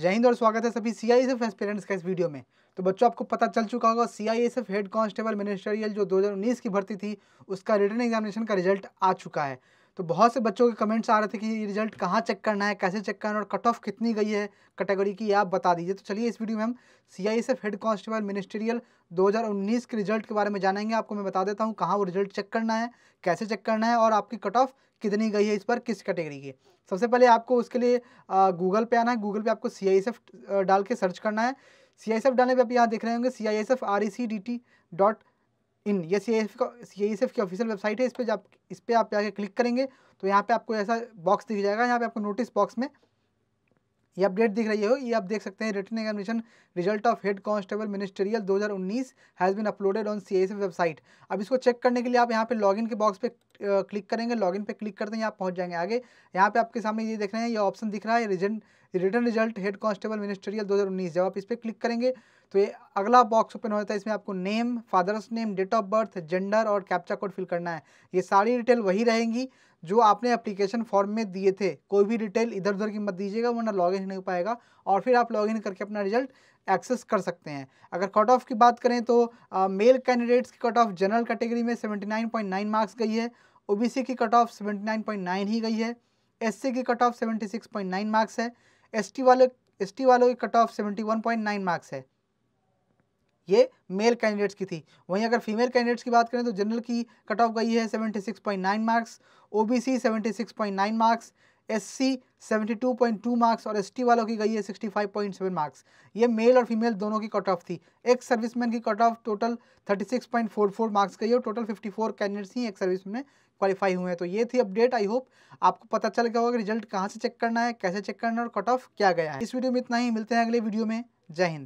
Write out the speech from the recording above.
जय हिंद और स्वागत है सभी सी आई एस्पिरेंट्स का इस वीडियो में तो बच्चों आपको पता चल चुका होगा C I S F head constable ministerial जो 2019 की भर्ती थी उसका रिटर्न एग्जामिनेशन का रिजल्ट आ चुका है तो बहुत से बच्चों के कमेंट्स आ रहे थे कि ये रिजल्ट कहाँ चेक करना है कैसे चेक करना है और कट ऑफ कितनी गई है कैटेगरी की आप बता दीजिए तो चलिए इस वीडियो में हम C I S F head constable ministerial 2019 के रिजल्ट के बारे में जानेंगे आपको मैं बता देता हूँ कहाँ वो रिजल्ट चेक करना है कैसे चेक करना है और आपकी कट ऑफ कितनी गई है इस पर किस कैटेगरी की सबसे पहले आपको उसके लिए गूगल पे आना है गूगल पे आपको सी आई एस एफ डाल के सर्च करना है सी आई एस एफ डालने पर आप यहाँ देख रहे होंगे C I S F R E C D T dot in ये सी एफ का सी एस एफ की ऑफिशियल वेबसाइट है इस पर इस पर आप जाके क्लिक करेंगे तो यहाँ पे आपको ऐसा बॉक्स दिख जाएगा यहाँ पे आपको नोटिस बॉक्स में ये अपडेट दिख रही हो ये आप देख सकते हैं return examination result of head constable ministerial 2019 has been uploaded on C website अब इसको चेक करने के लिए आप यहाँ पे लॉगिन के बॉक्स पे क्लिक करेंगे लॉगिन पे क्लिक करते हैं यहाँ पहुँच जाएंगे आगे यहाँ पे आपके सामने ये देख रहे हैं ये ऑप्शन दिख रहा है recent return result head constable ministerial 2019 जब आप इस पर क्लिक करेंगे तो ये अगला बॉक्स ओपन हो जाता है इसमें आपको name father's name date of birth gender और कैप्चा कोड फिल करना है ये सारी डिटेल वही रहेंगी जो आपने एप्लीकेशन फॉर्म में दिए थे कोई भी डिटेल इधर उधर की मत दीजिएगा वरना लॉगिन नहीं हो पाएगा और फिर आप लॉगिन करके अपना रिजल्ट एक्सेस कर सकते हैं अगर कट ऑफ की बात करें तो मेल कैंडिडेट्स की कट ऑफ जनरल कैटेगरी में 79.9 मार्क्स गई है ओबीसी की कट ऑफ 79.9 ही गई है एससी की कट ऑफ 76.9 मार्क्स है एसटी वाले एसटी वालों की cut off seventy one point nine marks है ये मेल कैंडिडेट्स की थी वहीं अगर फीमेल कैंडिडेट्स की बात करें तो जनरल की कट ऑफ गई है seventy six point nine marks OBC seventy six point nine marks SC 72.2 marks और एसटी वालों की गई है 65.7 मार्क्स ये मेल और फीमेल दोनों की कट ऑफ थी एक सर्विसमैन की कट ऑफ टोटल 36.44 मार्क्स गई और टोटल 54 कैंडिडेट्स ही एक सर्विसमैन में क्वालिफाई हुए हैं तो ये थी अपडेट आई होप आपको पता चल गया होगा रिजल्ट कहाँ से चेक करना है कैसे चेक करना है और कट ऑफ क्या गया है इस वीडियो में इतना ही मिलते हैं अगले वीडियो में जय हिंद